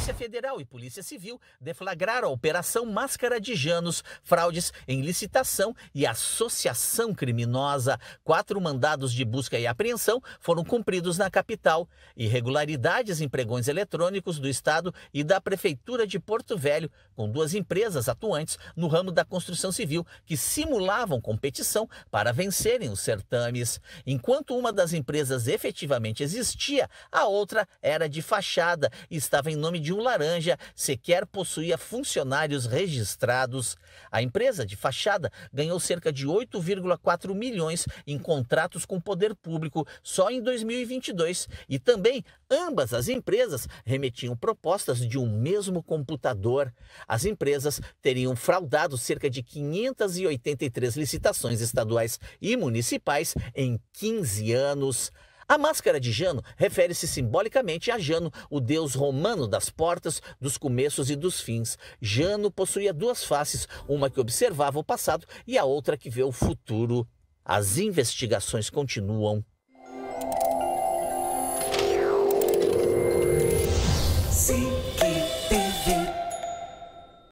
Polícia Federal e Polícia Civil deflagraram a Operação Máscara de Janos, fraudes em licitação e associação criminosa. Quatro mandados de busca e apreensão foram cumpridos na capital. Irregularidades em pregões eletrônicos do Estado e da Prefeitura de Porto Velho, com duas empresas atuantes no ramo da construção civil que simulavam competição para vencerem os certames. Enquanto uma das empresas efetivamente existia, a outra era de fachada e estava em nome de de um laranja sequer possuía funcionários registrados. A empresa de fachada ganhou cerca de 8,4 milhões em contratos com o poder público só em 2022 e também ambas as empresas remetiam propostas de um mesmo computador. As empresas teriam fraudado cerca de 583 licitações estaduais e municipais em 15 anos. A máscara de Jano refere-se simbolicamente a Jano, o deus romano das portas, dos começos e dos fins. Jano possuía duas faces, uma que observava o passado e a outra que vê o futuro. As investigações continuam